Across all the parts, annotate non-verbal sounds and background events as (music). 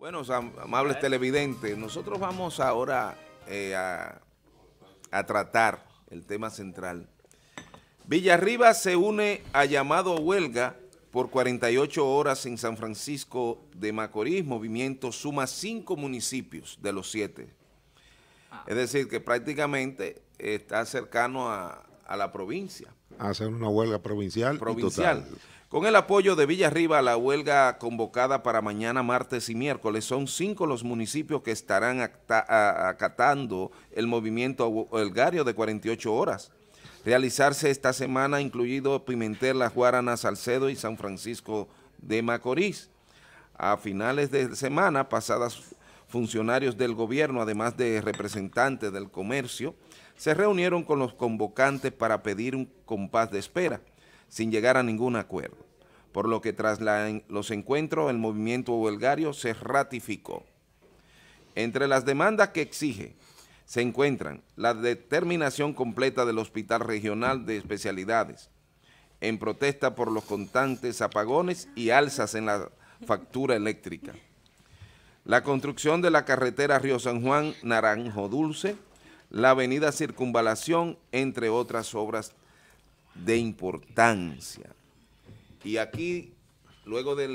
Bueno, amables televidentes, nosotros vamos ahora eh, a, tratar el tema central. Villarriba se une a llamado huelga por 48 horas en San Francisco de Macorís. Movimiento suma cinco municipios de los siete. Ah. Es decir, que prácticamente está cercano a, la provincia. Hacer una huelga provincial. Provincial. Y total. Con el apoyo de Villarriba la huelga convocada para mañana, martes y miércoles, son cinco los municipios que estarán acatando el movimiento huelgario de 48 horas. Realizarse esta semana, incluido Pimentel, La Guarana, Salcedo y San Francisco de Macorís. A finales de semana pasadas, funcionarios del gobierno, además de representantes del comercio, se reunieron con los convocantes para pedir un compás de espera sin llegar a ningún acuerdo por lo que tras los encuentros el movimiento huelgario se ratificó. Entre las demandas que exige se encuentran la determinación completa del Hospital Regional de Especialidades, en protesta por los constantes apagones y alzas en la factura eléctrica. La construcción de la carretera Río San Juan Naranjo Dulce, la avenida Circunvalación, entre otras obras de importancia. Y aquí, luego de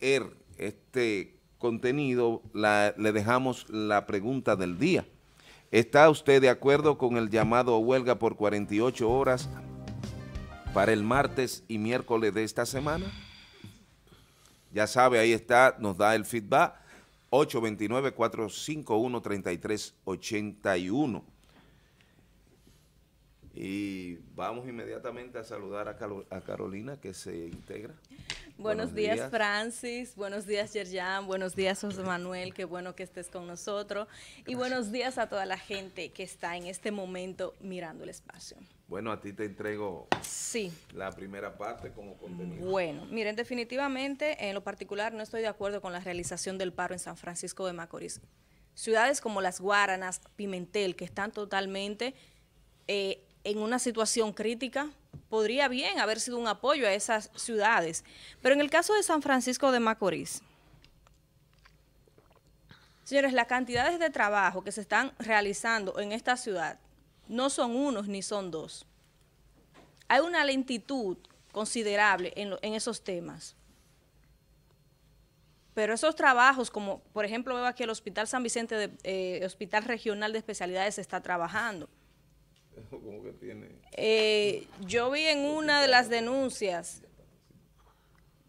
leer este contenido, le dejamos la pregunta del día. ¿Está usted de acuerdo con el llamado a huelga por 48 horas para el martes y miércoles de esta semana? Ya sabe, ahí está, nos da el feedback. 829-451-3381. Y vamos inmediatamente a saludar a, Carolina que se integra. Buenos, días, Francis, buenos días Yerjan, buenos días José Manuel, qué bueno que estés con nosotros y buenos días a toda la gente que está en este momento mirando el espacio. Bueno, a ti te entrego sí. la primera parte como contenido. Bueno, miren, definitivamente en lo particular no estoy de acuerdo con la realización del paro en San Francisco de Macorís. Ciudades como Las Guaranas, Pimentel, que están totalmente... Eh, en una situación crítica, podría bien haber sido un apoyo a esas ciudades. Pero en el caso de San Francisco de Macorís, señores, las cantidades de trabajo que se están realizando en esta ciudad no son unos ni son dos. Hay una lentitud considerable en, esos temas. Pero esos trabajos, como por ejemplo veo aquí el Hospital San Vicente, de, eh, Hospital Regional de Especialidades, está trabajando. (laughs) Eh, yo vi en una de las denuncias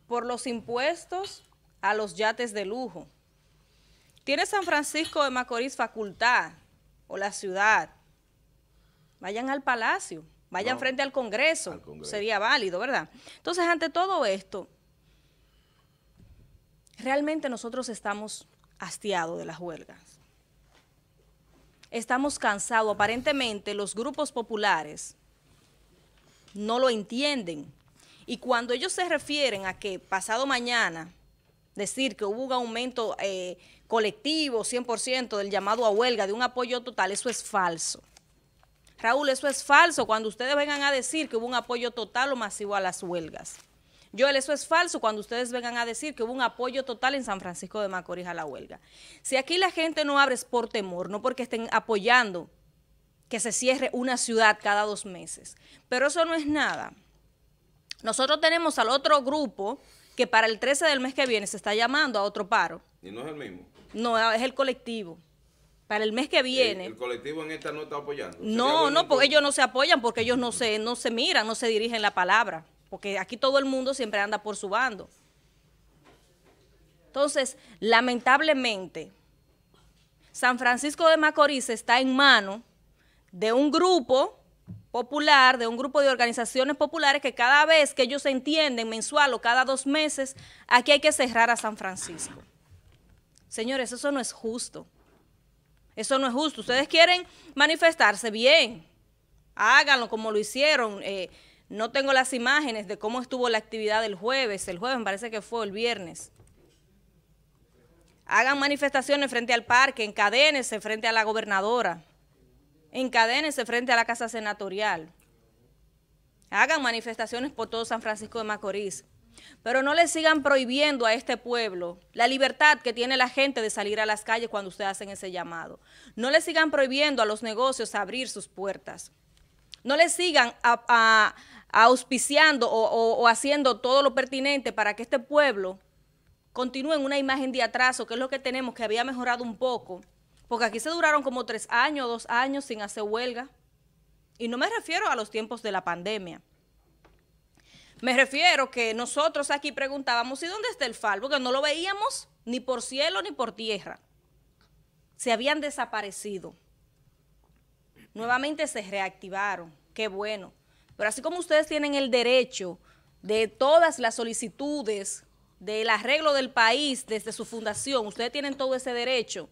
por los impuestos a los yates de lujo. Tiene San Francisco de Macorís facultad o la ciudad. Vayan al palacio, vayan frente al Congreso. al Congreso. Sería válido, ¿verdad? Entonces, ante todo esto, realmente nosotros estamos hastiados de las huelgas estamos cansados. Aparentemente los grupos populares no lo entienden. Y cuando ellos se refieren a que pasado mañana, decir que hubo un aumento eh, colectivo, 100% del llamado a huelga, de un apoyo total, eso es falso. Raúl, eso es falso cuando ustedes vengan a decir que hubo un apoyo total o masivo a las huelgas. Joel, eso es falso cuando ustedes vengan a decir que hubo un apoyo total en San Francisco de Macorís a la huelga. Si aquí la gente no abre es por temor, no porque estén apoyando que se cierre una ciudad cada dos meses. Pero eso no es nada. Nosotros tenemos al otro grupo que para el 13 del mes que viene se está llamando a otro paro. ¿Y no es el mismo? No, es el colectivo para el mes que viene. El, colectivo en esta no está apoyando. No, no, porque ellos no se apoyan, porque ellos no se, no se miran, no se dirigen la palabra porque aquí todo el mundo siempre anda por su bando. Entonces, lamentablemente, San Francisco de Macorís está en mano de un grupo popular, de un grupo de organizaciones populares que cada vez que ellos se entienden, mensual o cada dos meses, aquí hay que cerrar a San Francisco. Señores, eso no es justo. Eso no es justo. Ustedes quieren manifestarse bien. Háganlo como lo hicieron. Eh, no tengo las imágenes de cómo estuvo la actividad del jueves, el jueves me parece que fue el viernes. Hagan manifestaciones frente al parque, encadénense frente a la gobernadora, encadénense frente a la casa senatorial. Hagan manifestaciones por todo San Francisco de Macorís. Pero no le sigan prohibiendo a este pueblo la libertad que tiene la gente de salir a las calles cuando ustedes hacen ese llamado. No le sigan prohibiendo a los negocios abrir sus puertas. No le sigan a, auspiciando o, haciendo todo lo pertinente para que este pueblo continúe en una imagen de atraso, que es lo que tenemos, que había mejorado un poco, porque aquí se duraron como tres años, dos años sin hacer huelga, y no me refiero a los tiempos de la pandemia. Me refiero que nosotros aquí preguntábamos, ¿y dónde está el falvo? Porque no lo veíamos ni por cielo ni por tierra. Se habían desaparecido. Nuevamente se reactivaron. Qué bueno. Pero así como ustedes tienen el derecho de todas las solicitudes del arreglo del país desde su fundación, ustedes tienen todo ese derecho.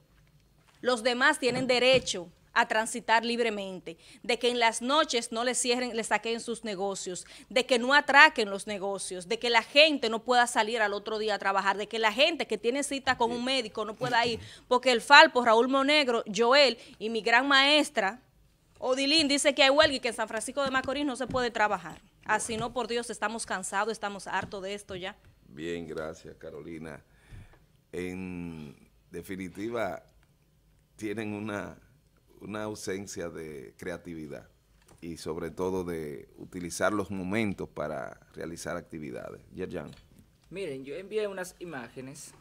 Los demás tienen derecho a transitar libremente, de que en las noches no les cierren, les saquen sus negocios, de que no atraquen los negocios, de que la gente no pueda salir al otro día a trabajar, de que la gente que tiene cita con un médico no pueda ir, porque el Falpo, Raúl Monegro, Joel y mi gran maestra, Odilín dice que hay huelga y que en San Francisco de Macorís no se puede trabajar. Así no, por Dios, estamos cansados, estamos hartos de esto ya. Bien, gracias Carolina. En definitiva, tienen una, una ausencia de creatividad y sobre todo de utilizar los momentos para realizar actividades. Yerjan. Miren, yo envié unas imágenes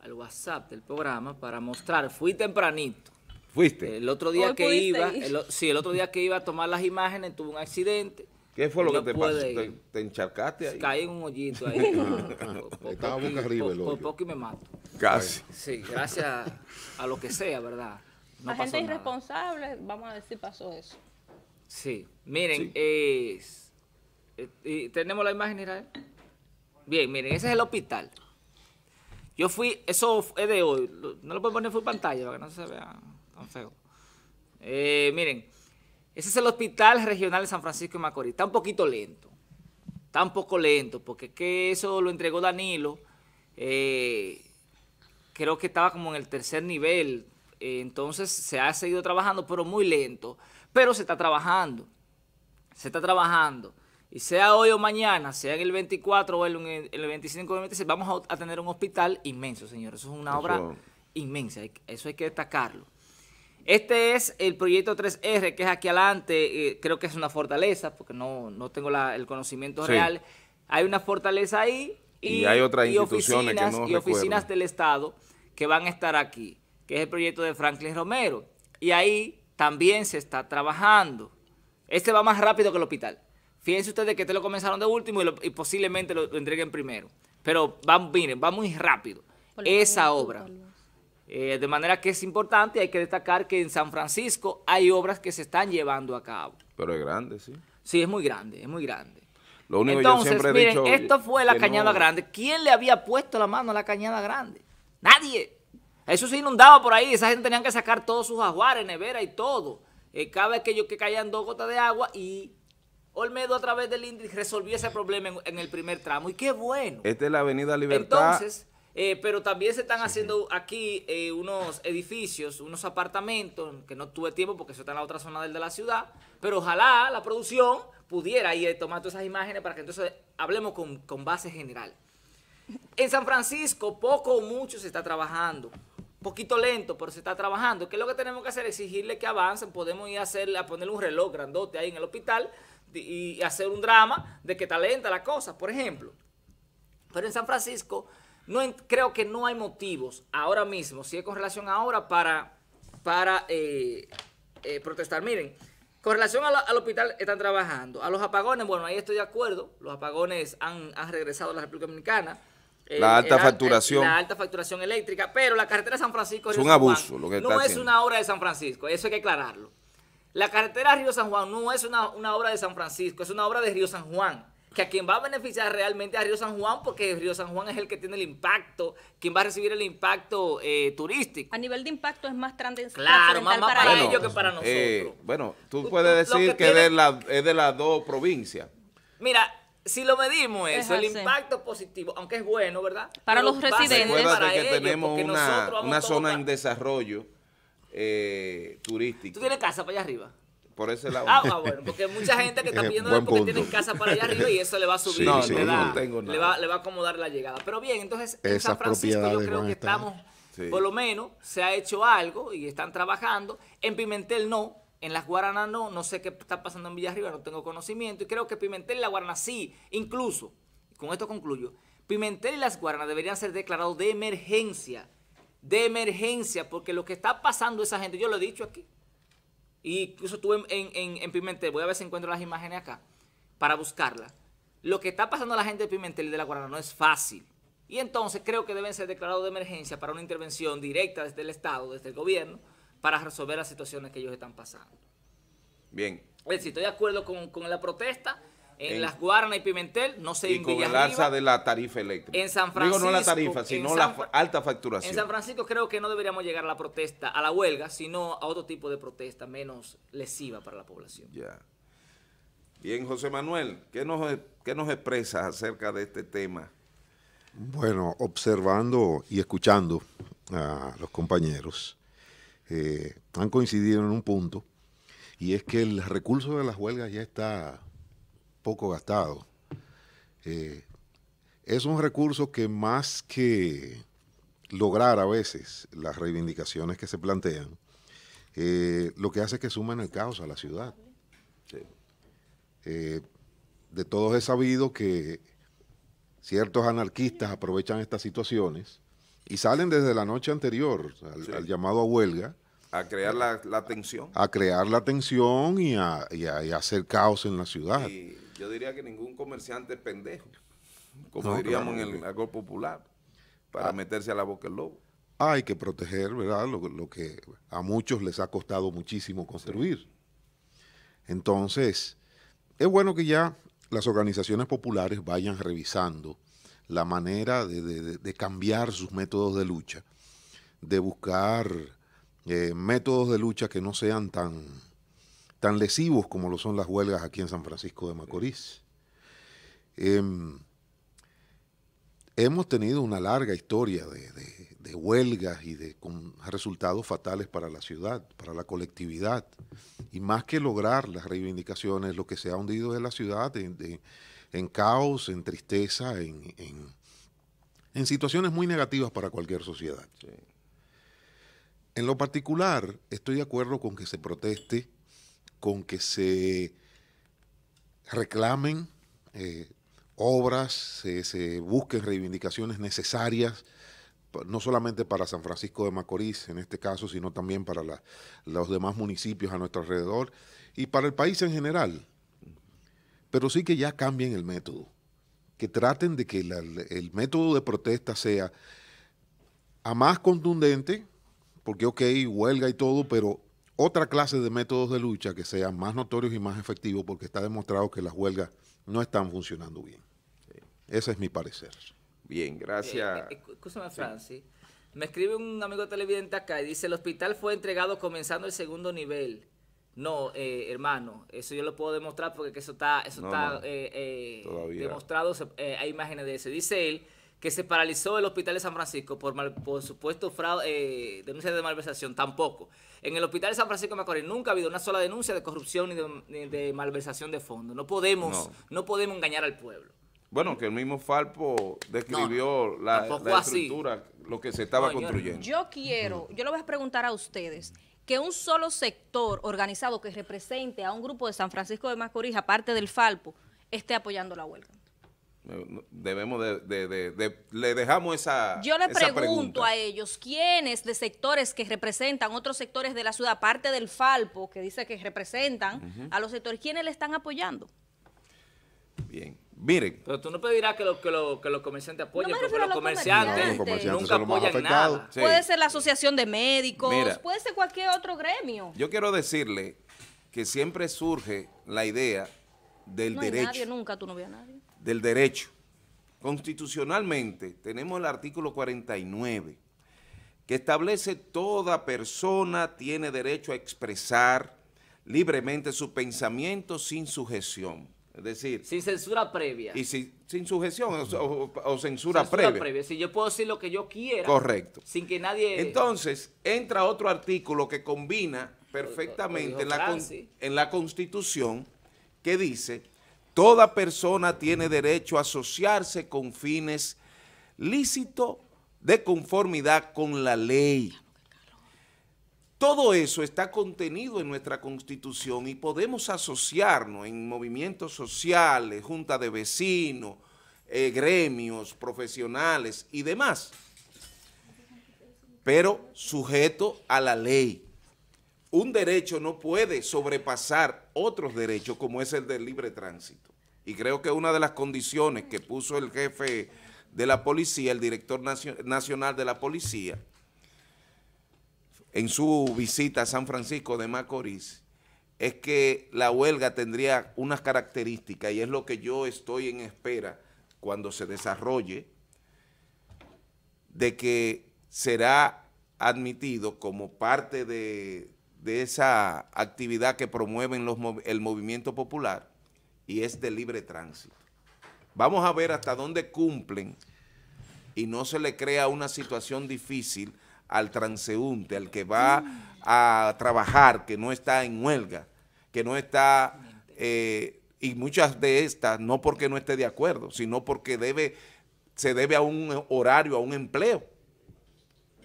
al WhatsApp del programa para mostrar, fui tempranito, Fuiste. El otro día que iba, el otro día que iba a tomar las imágenes, tuve un accidente. ¿Qué fue lo que te pasó? ¿Te, encharcaste ahí? Caí en un hoyito ahí. (laughs) Estaba boca arriba Por poco y me mato. Casi. Sí, gracias a, lo que sea, ¿verdad? No la gente irresponsable, vamos a decir, pasó eso. Sí. Miren, eh, ¿tenemos la imagen, Israel? Bien, miren, ese es el hospital. Yo fui, eso es de hoy, no lo puedo poner en pantalla para que no se vea tan feo. Eh, miren, ese es el Hospital Regional de San Francisco de Macorís. Está un poquito lento, está un poco lento, porque que eso lo entregó Danilo. Eh, creo que estaba como en el tercer nivel, eh, entonces se ha seguido trabajando, pero muy lento. Pero se está trabajando, se está trabajando. Y sea hoy o mañana, sea en el 24 o el, el 25 26, vamos a, tener un hospital inmenso, señores. Eso es una obra inmensa, eso hay que destacarlo. Este es el proyecto 3R que es aquí adelante, eh, creo que es una fortaleza, porque no, tengo el conocimiento real. Hay una fortaleza ahí y, hay otras oficinas, del Estado que van a estar aquí, que es el proyecto de Franklin Romero. Y ahí también se está trabajando. Este va más rápido que el hospital. Fíjense ustedes que te este lo comenzaron de último y, lo, posiblemente lo, entreguen primero. Pero van, miren, va muy rápido. esa obra. Eh, de manera que es importante, hay que destacar que en San Francisco hay obras que se están llevando a cabo. Pero es grande, sí. Sí, es muy grande, es muy grande. Entonces, miren, esto fue la Cañada Grande. ¿Quién le había puesto la mano a la Cañada Grande? Nadie. Eso se inundaba por ahí, esa gente tenían que sacar todos sus ajuares, nevera y todo. Eh, cada vez que, ellos que caían dos gotas de agua y Olmedo a través del índice, resolvió ese problema en, en, el primer tramo. Y qué bueno. Esta es la Avenida Libertad. Entonces, eh, pero también se están haciendo aquí eh, unos edificios, unos apartamentos, que no tuve tiempo porque eso está en la otra zona del de la ciudad, pero ojalá la producción pudiera ir tomando esas imágenes para que entonces hablemos con, base general. En San Francisco poco o mucho se está trabajando, poquito lento, pero se está trabajando. ¿Qué es lo que tenemos que hacer? Exigirle que avancen, podemos ir a, hacer, a ponerle un reloj grandote ahí en el hospital y hacer un drama de que está lenta la cosa, por ejemplo. Pero en San Francisco creo que no hay motivos ahora mismo, si es con relación ahora, para, para eh, eh, protestar. Miren, con relación al hospital están trabajando. A los apagones, bueno, ahí estoy de acuerdo. Los apagones han, regresado a la República Dominicana. Eh, la alta facturación. la alta facturación eléctrica, pero la carretera San Francisco es un abuso No es una obra de San Francisco, eso hay que aclararlo. La carretera Río San Juan no es una, una obra de San Francisco, es una obra de Río San Juan que a quien va a beneficiar realmente a Río San Juan, porque Río San Juan es el que tiene el impacto, quien va a recibir el impacto eh, turístico. A nivel de impacto es más grande claro, más, para, ellos que para eh, nosotros. bueno, tú puedes decir que, es de las dos provincias. Mira, si lo medimos eso, el impacto positivo, aunque es bueno, ¿verdad? Para los residentes. Para que tenemos una, una zona en desarrollo turístico. Eh, ¿Tú tienes casa para allá arriba? Por ese lado. Ah, ah, bueno, porque mucha gente que está (laughs) pidiendo porque tienen casa para allá arriba y eso le va a subir, no, le, Le, va, a acomodar la llegada. Pero bien, entonces Francisco yo creo que estamos, por lo menos, se ha hecho algo y están trabajando. En Pimentel no, en las Guaranas no, no sé qué está pasando en Villarriba, no tengo conocimiento. Y creo que Pimentel y la Guarana sí, incluso, con esto concluyo, Pimentel y las Guaranas deberían ser declarados de emergencia. De emergencia, porque lo que está pasando esa gente, yo lo he dicho aquí, y incluso estuve en, Pimentel, voy a ver si encuentro las imágenes acá, para buscarlas. Lo que está pasando a la gente de Pimentel y de la Guarana no es fácil. Y entonces creo que deben ser declarados de emergencia para una intervención directa desde el Estado, desde el gobierno, para resolver las situaciones que ellos están pasando. Bien. Es estoy de acuerdo con, con la protesta, en, las Guarna y Pimentel no se Y con el alza de la tarifa eléctrica. En San Francisco. no la tarifa, sino la alta facturación. En San Francisco creo que no deberíamos llegar a la protesta, a la huelga, sino a otro tipo de protesta menos lesiva para la población. Ya. Bien, José Manuel, ¿qué nos, e-, qué nos expresas acerca de este tema? Bueno, observando y escuchando a los compañeros, eh, han coincidido en un punto, y es que el recurso de las huelgas ya está poco gastado. Eh, es un recurso que más que lograr a veces las reivindicaciones que se plantean, eh, lo que hace es que suman el caos a la ciudad. Eh, de todos he sabido que ciertos anarquistas aprovechan estas situaciones y salen desde la noche anterior al, llamado a huelga. A crear la, tensión. A crear la tensión y a, hacer caos en la ciudad yo diría que ningún comerciante es pendejo, como diríamos en el lago popular, para ah. meterse a la boca del lobo. Hay que proteger, ¿verdad? Lo, que a muchos les ha costado muchísimo construir. Entonces, es bueno que ya las organizaciones populares vayan revisando la manera de, cambiar sus métodos de lucha, de buscar eh, métodos de lucha que no sean tan tan lesivos como lo son las huelgas aquí en San Francisco de Macorís. Em, hemos tenido una larga historia de, huelgas y de resultados fatales para la ciudad, para la colectividad. Y más que lograr las reivindicaciones, lo que se ha hundido es la ciudad en, caos, en tristeza, en, situaciones muy negativas para cualquier sociedad. En lo particular, estoy de acuerdo con que se proteste con que se reclamen eh, obras, se, busquen reivindicaciones necesarias, no solamente para San Francisco de Macorís en este caso, sino también para los demás municipios a nuestro alrededor y para el país en general. Pero sí que ya cambien el método, que traten de que el método de protesta sea a más contundente, porque ok, huelga y todo, pero otra clase de métodos de lucha que sean más notorios y más efectivos porque está demostrado que las huelgas no están funcionando bien. Ese es mi parecer. Bien, gracias. Eh, eh, escúchame, Francis. Me escribe un amigo televidente acá y dice, el hospital fue entregado comenzando el segundo nivel. No, eh, hermano, eso yo lo puedo demostrar porque eso está, eso está eh, demostrado, hay imágenes de eso. Dice él que se paralizó el Hospital de San Francisco por, mal, por supuesto fraude, eh, denuncia de malversación, tampoco. En el Hospital de San Francisco de Macorís nunca ha habido una sola denuncia de corrupción ni de, malversación de fondos. No podemos, no. podemos engañar al pueblo. Bueno, que el mismo Falpo describió la, estructura, lo que se estaba construyendo. Yo, quiero, yo lo voy a preguntar a ustedes, que un solo sector organizado que represente a un grupo de San Francisco de Macorís, aparte del Falpo, esté apoyando la huelga. Debemos de, le dejamos esa Yo le pregunto a ellos, ¿quiénes de sectores que representan otros sectores de la ciudad, aparte del Falpo, que dice que representan a los sectores, ¿quiénes le están apoyando? Bien, miren. Pero tú no pedirás que, los que, los comerciantes apoyen, los, comerciantes, nunca Puede ser la asociación de médicos, puede ser cualquier otro gremio. Yo quiero decirle que siempre surge la idea del derecho. Nadie, nunca tú no veas a nadie del derecho. Constitucionalmente tenemos el artículo 49 que establece toda persona tiene derecho a expresar libremente su pensamiento sin sujeción. Es decir... Sin censura previa. Y sin sujeción o, censura previa. censura, previa. Si yo puedo decir lo que yo quiera. Correcto. Sin que nadie... Entonces, entra otro artículo que combina perfectamente en la Constitución que dice Toda persona tiene derecho a asociarse con fines lícitos de conformidad con la ley. Todo eso está contenido en nuestra Constitución y podemos asociarnos en movimientos sociales, junta de vecinos, eh, gremios, profesionales y demás, pero sujeto a la ley un derecho no puede sobrepasar otros derechos como es el del libre tránsito. Y creo que una de las condiciones que puso el jefe de la policía, el director nacional de la policía, en su visita a San Francisco de Macorís, es que la huelga tendría unas características y es lo que yo estoy en espera cuando se desarrolle, de que será admitido como parte de, de esa actividad que promueven los, el movimiento popular y es de libre tránsito. Vamos a ver hasta dónde cumplen y no se le crea una situación difícil al transeúnte, al que va a trabajar, que no está en huelga, que no está, eh, y muchas de estas, no porque no esté de acuerdo, sino porque debe, se debe a un horario, a un empleo.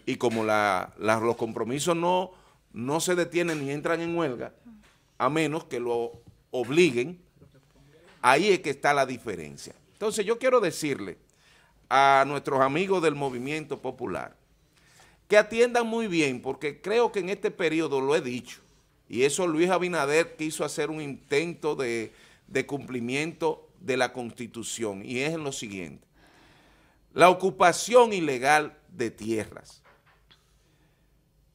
Y como los compromisos no no se detienen ni entran en huelga a menos que lo obliguen. Ahí es que está la diferencia. Entonces yo quiero decirle a nuestros amigos del movimiento popular que atiendan muy bien, porque creo que en este periodo lo he dicho, y eso Luis Abinader quiso hacer un intento de, cumplimiento de la Constitución, y es lo siguiente. La ocupación ilegal de tierras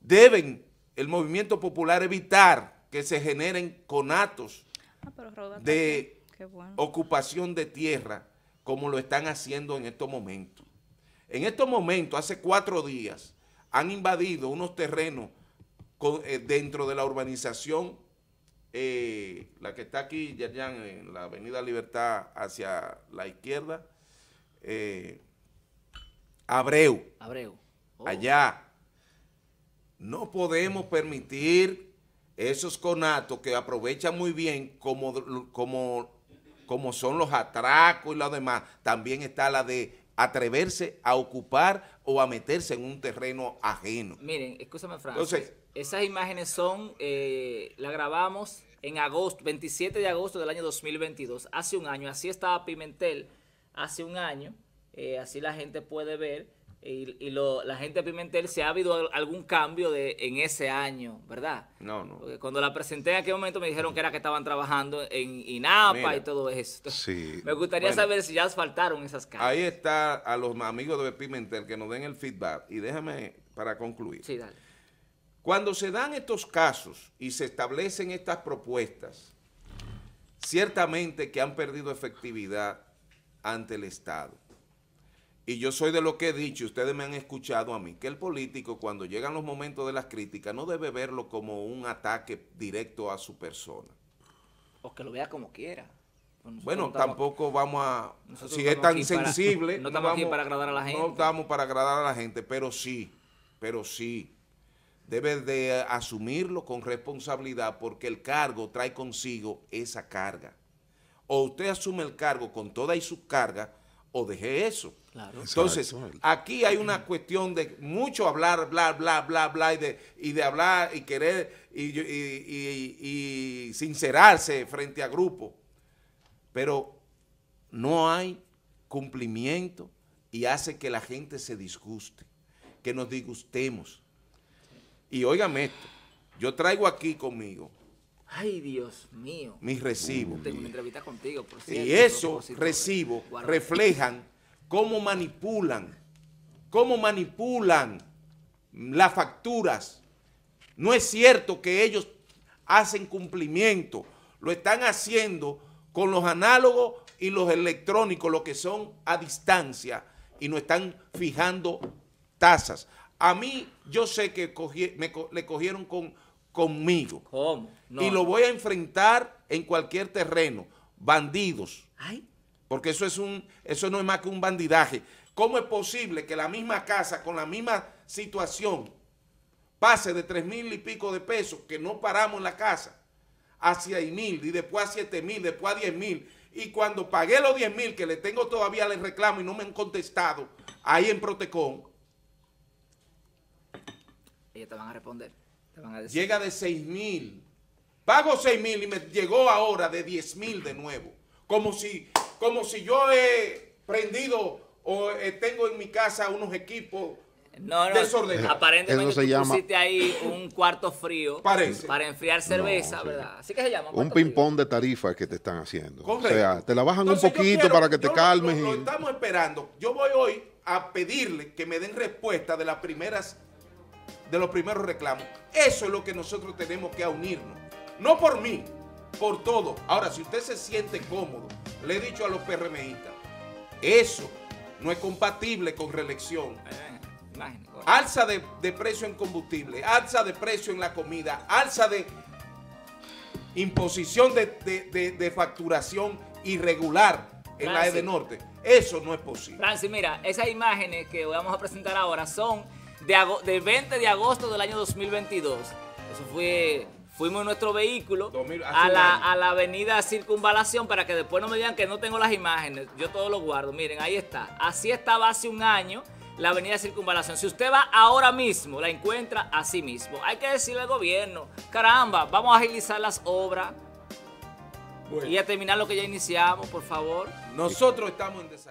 deben el movimiento popular evitar que se generen conatos ah, de ocupación de tierra como lo están haciendo en estos momentos. En estos momentos, hace cuatro días, han invadido unos terrenos eh, dentro de la urbanización, eh, la que está aquí, Yerjan, en la Avenida Libertad hacia la izquierda, eh, Abreu. Abreu. Oh. Allá no podemos permitir esos conatos que aprovechan muy bien como, como, como son los atracos y lo demás. También está la de atreverse a ocupar o a meterse en un terreno ajeno. Miren, escúchame, Fran esas imágenes son, eh, la grabamos en agosto, 27 de agosto del año 2022, hace un año. Así estaba Pimentel hace un año, eh, así la gente puede ver y, la gente de Pimentel si ha habido algún cambio de, en ese año, ¿verdad? No, no. cuando la presenté en aquel momento me dijeron que era que estaban trabajando en INAPA y todo esto. Sí. Me gustaría saber si ya asfaltaron esas calles. Ahí está a los amigos de Pimentel que nos den el feedback. Y déjame para concluir. Sí, dale. Cuando se dan estos casos y se establecen estas propuestas, ciertamente que han perdido efectividad ante el Estado y yo soy de lo que he dicho, ustedes me han escuchado a mí, que el político cuando llegan los momentos de las críticas no debe verlo como un ataque directo a su persona. O que lo vea como quiera. Pues bueno, tampoco vamos a... Si es tan sensible... (laughs) no estamos aquí para agradar a la gente. No estamos para agradar a la gente, pero sí, pero sí. Debe de asumirlo con responsabilidad porque el cargo trae consigo esa carga. O usted asume el cargo con toda y su carga, o deje eso. Entonces, aquí hay una cuestión de mucho hablar, bla, bla, bla, bla, y de, y de hablar y querer y, sincerarse frente a grupos. Pero no hay cumplimiento y hace que la gente se disguste, que nos disgustemos. Y óigame esto, yo traigo aquí conmigo. Ay, Dios mío. Mis recibos. Y esos recibos reflejan cómo manipulan, cómo manipulan las facturas. No es cierto que ellos hacen cumplimiento, lo están haciendo con los análogos y los electrónicos, lo que son a distancia, y no están fijando tasas. A mí, yo sé que me, le cogieron con, conmigo. Y lo voy a enfrentar en cualquier terreno. Bandidos. Ay. Porque eso, es un, eso no es más que un bandidaje. ¿Cómo es posible que la misma casa con la misma situación pase de 3 mil y pico de pesos que no paramos en la casa hacia 6 mil y después a 7 mil, después a diez mil? Y cuando pagué los 10 mil que le tengo todavía le reclamo y no me han contestado ahí en Protecon. Ellos te van a responder. Llega de 6 mil. Pago 6 mil y me llegó ahora de 10 mil de nuevo. Como si como si yo he prendido o eh, tengo en mi casa unos equipos no, desordenados. Aparentemente llama... pusiste ahí un cuarto frío para enfriar cerveza, ¿verdad? Así que se llama. Un ping-pong de tarifas que te están haciendo. O sea, te la bajan un poquito para que te calmes. estamos esperando. Yo voy hoy a pedirle que me den respuesta de las primeras de los primeros reclamos. Eso es lo que nosotros tenemos que unirnos. No por mí, por todo. Ahora, si usted se siente cómodo le he dicho a los PRMistas, eso no es compatible con reelección. Eh, alza de, precio en combustible, alza de precio en la comida, alza de imposición de, facturación irregular en la e de Norte. Eso no es posible. Francis, mira, esas imágenes que vamos a presentar ahora son de, de 20 de agosto del año 2022. Eso fue fuimos en nuestro vehículo a, la, a la, avenida Circunvalación para que después no me digan que no tengo las imágenes. Yo todo lo guardo. Miren, ahí está. Así estaba hace un año la avenida Circunvalación. Si usted va ahora mismo, la encuentra así mismo. Hay que decirle al gobierno, caramba, vamos a agilizar las obras. Y a terminar lo que ya iniciamos, por favor. Nosotros estamos en desacuerdo.